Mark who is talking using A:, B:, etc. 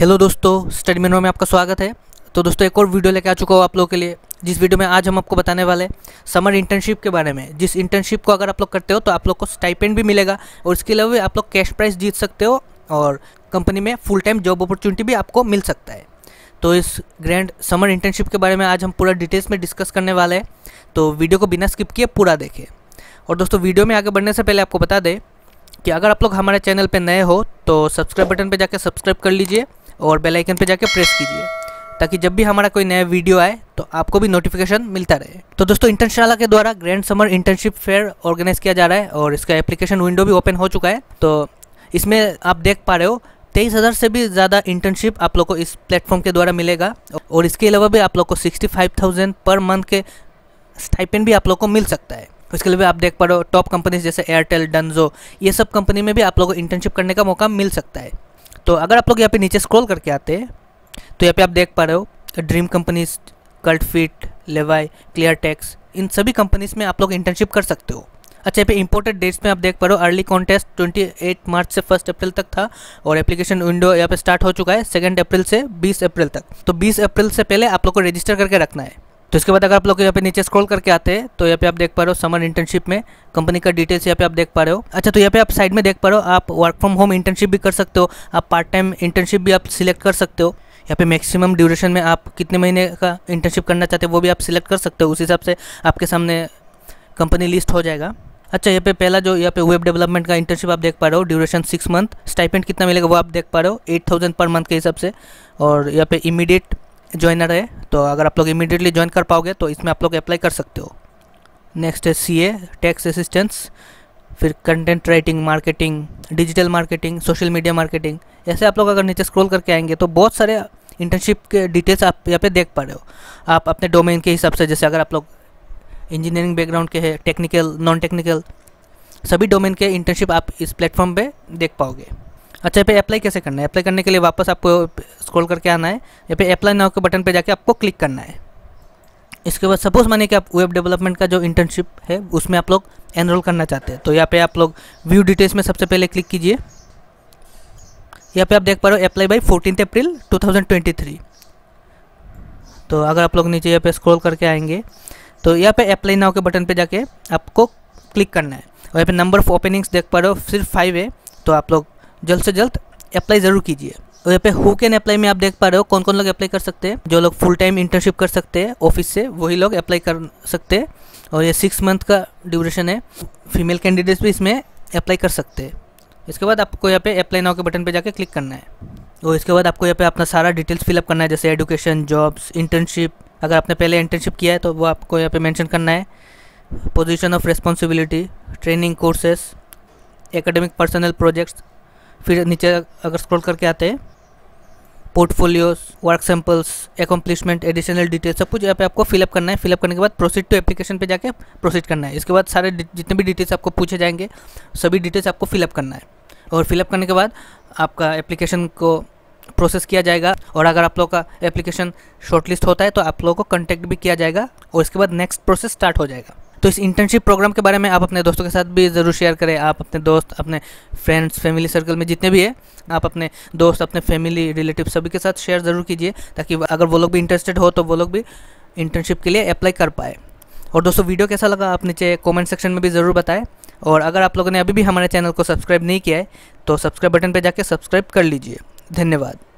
A: hello दोस्तों study मेनो में आपका स्वागत है तो दोस्तों एक और वीडियो लेके आ चुका हूँ आप लोगों के लिए जिस वीडियो में आज हम आपको बताने वाले समर इंटर्नशिप के बारे में जिस इंटर्नशिप को अगर आप लोग करते हो तो आप लोग को स्टाइपेंड भी मिलेगा और इसके अलावा आप लोग कैश प्राइज जीत सकते हो और कंपनी में फुल टाइम जॉब अपॉर्चुनिटी भी आपको मिल सकता है तो इस ग्रैंड समर इंटर्नशिप के बारे में आज हम पूरा डिटेल्स में डिस्कस करने वाले हैं तो वीडियो को बिना स्किप किए पूरा देखें और दोस्तों वीडियो में आगे बढ़ने से पहले आपको बता दें कि अगर आप लोग हमारे चैनल पर नए हो तो सब्सक्राइब बटन पर जाकर सब्सक्राइब कर लीजिए और बेल आइकन पे जाके प्रेस कीजिए ताकि जब भी हमारा कोई नया वीडियो आए तो आपको भी नोटिफिकेशन मिलता रहे तो दोस्तों इंटर्नशाला के द्वारा grand summer internship fair organise किया जा रहा है और इसका एप्लीकेशन विंडो भी ओपन हो चुका है तो इसमें आप देख पा रहे हो तेईस हज़ार से भी ज़्यादा इंटर्नशिप आप लोग को इस प्लेटफॉर्म के द्वारा मिलेगा और इसके अलावा भी आप लोग को sixty five thousand per month के स्टाइपेंड भी आप लोग को मिल सकता है उसके लिए भी आप देख पा रहे हो टॉप कंपनीज जैसे एयरटेल डनजो ये सब कंपनी में भी आप लोग को इंटर्नशिप करने का मौका मिल सकता है तो अगर आप लोग यहाँ पे नीचे स्क्रॉल करके आते हैं तो यहाँ पे आप देख पा रहे हो dream companies Cult Fit Levi ClearTax इन सभी कंपनीज में आप लोग इंटर्नशिप कर सकते हो अच्छा यहाँ पे इंपोर्टेड डेट्स में आप देख पा रहे हो अर्ली कॉन्टेस्ट ट्वेंटी मार्च से फर्स्ट अप्रैल तक था और एप्लीकेशन विंडो यहाँ पे स्टार्ट हो चुका है सेकेंड अप्रैल से बीस अप्रैल तक तो बीस अप्रैल से पहले आप लोग को रजिस्टर करके रखना है तो इसके बाद अगर आप लोग यहाँ पे नीचे स्क्रॉल करके आते हैं तो यहाँ पे आप देख पा रहे हो समर इंटर्नशिप में कंपनी का डिटेल्स यहाँ पे आप देख पा रहे हो अच्छा तो यहाँ पे आप साइड में देख पा रहे हो आप वर्क फ्रॉम होम इंटर्नशिप भी कर सकते हो आप पार्ट टाइम इंटर्नशिप भी आप सिलेक्ट कर सकते हो यहाँ पे मैक्सिमम ड्यूरेशन में आप कितने महीने का इंटर्नशिप करना चाहते हो वो भी आप सिलेक्ट कर सकते हो उस हिसाब से आपके सामने कंपनी लिस्ट हो जाएगा अच्छा यहाँ पे पहला जो यहाँ पे वेब डेवलपमेंट का इंटर्नशिप आप देख पा रहे हो ड्यूरेशन सिक्स मंथ स्टाइपेंट कितना मिलेगा वो आप देख पा रहे हो एट थाउजेंड पर मंथ के हिसाब से और यहाँ पे इमीडिएट ज्वाइनर है तो अगर आप लोग इमीडिएटली ज्वाइन कर पाओगे तो इसमें आप लोग अप्लाई कर सकते हो नेक्स्ट है सी ए टैक्स असिस्टेंस फिर content writing marketing digital marketing social media marketing ऐसे आप लोग अगर नीचे स्क्रॉल करके आएंगे तो बहुत सारे इंटर्नशिप के डिटेल्स आप यहाँ पे देख पा रहे हो आप अपने डोमेन के हिसाब से जैसे अगर आप लोग इंजीनियरिंग बैकग्राउंड के हैं टेक्निकल नॉन टेक्निकल सभी डोमेन के इंटर्नशिप आप इस प्लेटफॉर्म पे देख पाओगे अच्छा यहाँ पे अप्लाई कैसे करना है अप्लाई करने के लिए वापस आपको स्क्रॉल करके आना है यहाँ पे अप्लाई नाउ के बटन पे जाके आपको क्लिक करना है इसके बाद सपोज़ माने कि आप वेब डेवलपमेंट का जो इंटर्नशिप है उसमें आप लोग एनरोल करना चाहते हैं तो यहाँ पे आप लोग व्यू डिटेल्स में सबसे पहले क्लिक कीजिए यहाँ पे आप देख पा रहे हो apply by fourteen April two तो अगर आप लोग नीचे यहाँ पे स्क्रॉल करके आएंगे तो यहाँ पे अप्लाई नाव के बटन पर जाके आपको क्लिक करना है और यहाँ पे नंबर ऑफ ओपनिंग्स देख पा रहे हो सिर्फ फाइव है तो आप लोग जल्द से जल्द अप्लाई ज़रूर कीजिए और यहाँ पे हु कैन अप्लाई में आप देख पा रहे हो कौन कौन लोग अप्लाई कर सकते हैं जो लोग फुल टाइम इंटर्नशिप कर सकते हैं ऑफिस से वही लोग अप्लाई कर सकते हैं और ये सिक्स मंथ का ड्यूरेशन है फीमेल कैंडिडेट्स भी इसमें अप्लाई कर सकते हैं इसके बाद आपको यहाँ पे अप्लाई नाव के बटन पे जाके क्लिक करना है और इसके बाद आपको यहाँ पे अपना सारा डिटेल्स फिलअप करना है जैसे एडुकेशन जॉब्स इंटर्नशिप अगर आपने पहले इंटर्नशिप किया है तो वो आपको यहाँ पे मेंशन करना है position of responsibility training courses academic personal projects फिर नीचे अगर स्क्रॉल करके आते हैं portfolios work samples accomplishment additional details सब कुछ यहाँ पे आपको फिलअप करना है फिलअप करने के बाद प्रोसीड टू एप्लीकेशन पे जाके प्रोसीड करना है इसके बाद सारे जितने भी डिटेल्स आपको पूछे जाएंगे सभी डिटेल्स आपको फिलअप करना है और फिलअप करने के बाद आपका एप्लीकेशन को प्रोसेस किया जाएगा और अगर आप लोग का एप्लीकेशन शॉर्टलिस्ट होता है तो आप लोगों को कॉन्टैक्ट भी किया जाएगा और इसके बाद नेक्स्ट प्रोसेस स्टार्ट हो जाएगा तो इस इंटर्नशिप प्रोग्राम के बारे में आप अपने दोस्तों के साथ भी ज़रूर शेयर करें आप अपने दोस्त अपने फ्रेंड्स फैमिली सर्कल में जितने भी है आप अपने दोस्त अपने फैमिली रिलेटिव सभी के साथ शेयर ज़रूर कीजिए ताकि अगर वो लोग भी इंटरेस्टेड हो तो वो लोग भी इंटर्नशिप के लिए अप्लाई कर पाए और दोस्तों वीडियो कैसा लगा आप नीचे कॉमेंट सेक्शन में भी ज़रूर बताएं और अगर आप लोगों ने अभी भी हमारे चैनल को सब्सक्राइब नहीं किया है तो सब्सक्राइब बटन पर जाकर सब्सक्राइब कर लीजिए धन्यवाद